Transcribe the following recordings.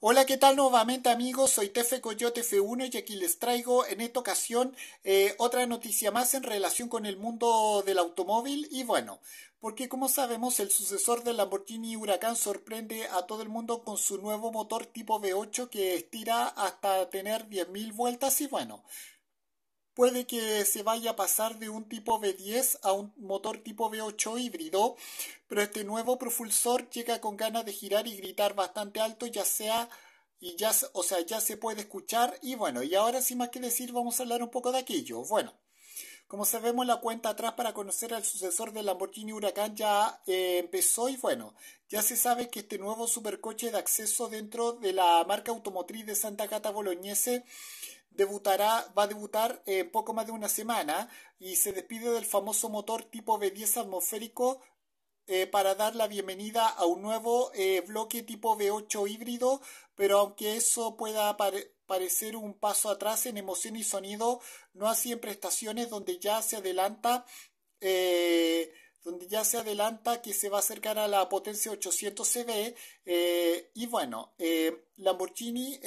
Hola, ¿qué tal nuevamente amigos? Soy Tefe Coyote F1 y aquí les traigo en esta ocasión eh, otra noticia más en relación con el mundo del automóvil y bueno, porque como sabemos el sucesor del Lamborghini Huracán sorprende a todo el mundo con su nuevo motor tipo V8 que estira hasta tener 10.000 vueltas y bueno, puede que se vaya a pasar de un tipo V10 a un motor tipo V8 híbrido, pero este nuevo propulsor llega con ganas de girar y gritar bastante alto, ya sea y ya, o sea, ya se puede escuchar y bueno, y ahora sin más que decir vamos a hablar un poco de aquello. Bueno, como sabemos, la cuenta atrás para conocer al sucesor del Lamborghini Huracán ya eh, empezó y bueno, ya se sabe que este nuevo supercoche de acceso dentro de la marca automotriz de Santa Cata Bolognese debutará, va a debutar en poco más de una semana y se despide del famoso motor tipo V10 atmosférico eh, para dar la bienvenida a un nuevo eh, bloque tipo V8 híbrido, pero aunque eso pueda parecer un paso atrás en emoción y sonido, no así en prestaciones donde ya se adelanta eh, donde ya se adelanta que se va a acercar a la potencia 800 CB. y bueno, eh, Lamborghini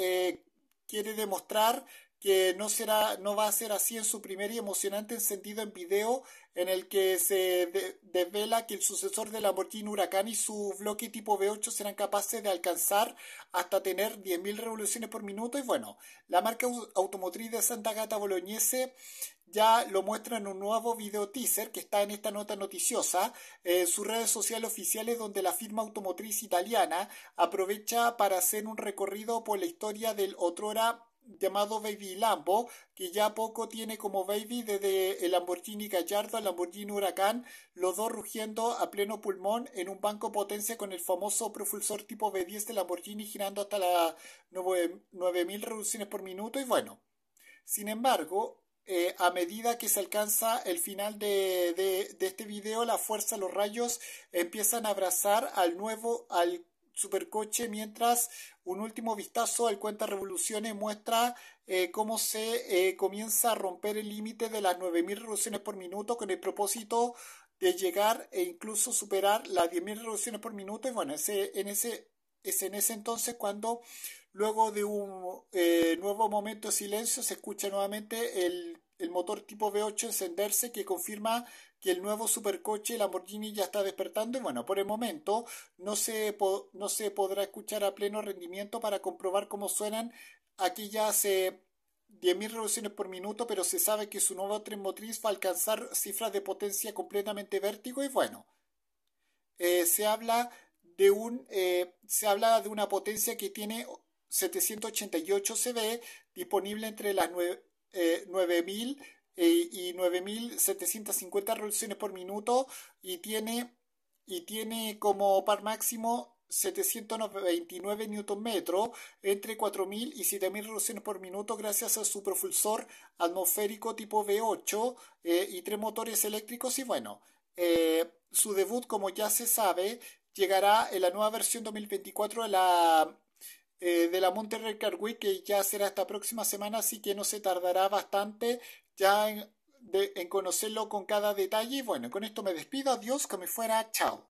quiere demostrar que no será, no va a ser así en su primer y emocionante encendido en video en el que se desvela que el sucesor de Lamborghini Huracán y su bloque tipo V8 serán capaces de alcanzar hasta tener 10.000 revoluciones por minuto y bueno, la marca automotriz de Santa Gata Bolognese ya lo muestra en un nuevo video teaser que está en esta nota noticiosa, en eh, sus redes sociales oficiales donde la firma automotriz italiana aprovecha para hacer un recorrido por la historia del otrora llamado Baby Lambo, que ya poco tiene como Baby desde el Lamborghini Gallardo al Lamborghini Huracán, los dos rugiendo a pleno pulmón en un banco potencia con el famoso propulsor tipo B10 de Lamborghini girando hasta las 9000 revoluciones por minuto y bueno. Sin embargo, eh, a medida que se alcanza el final de, de, este video, la fuerza, los rayos empiezan a abrazar al nuevo, al supercoche, mientras un último vistazo al cuenta revoluciones muestra eh, cómo se eh, comienza a romper el límite de las 9.000 revoluciones por minuto con el propósito de llegar e incluso superar las 10.000 revoluciones por minuto. Y bueno, ese, en ese, es en ese entonces cuando luego de un eh, nuevo momento de silencio se escucha nuevamente el el motor tipo V8 encenderse que confirma que el nuevo supercoche Lamborghini ya está despertando y bueno, por el momento no se, no se podrá escuchar a pleno rendimiento para comprobar cómo suenan Aquí ya hace 10.000 revoluciones por minuto, pero se sabe que su nuevo tren motriz va a alcanzar cifras de potencia completamente vértigo y bueno, eh, se habla de un eh, se habla de una potencia que tiene 788 CV disponible entre las nueve 9000 eh, eh, y 9750 revoluciones por minuto y tiene, y tiene como par máximo 729 Nm entre 4.000 y 7.000 revoluciones por minuto gracias a su propulsor atmosférico tipo V8 eh, y tres motores eléctricos y bueno, su debut como ya se sabe llegará en la nueva versión 2024 de la este, de la Monterrey Car Week, que ya será esta próxima semana, así que no se tardará bastante ya en, en conocerlo con cada detalle. Y bueno, con esto me despido, adiós, que me fuera, chao.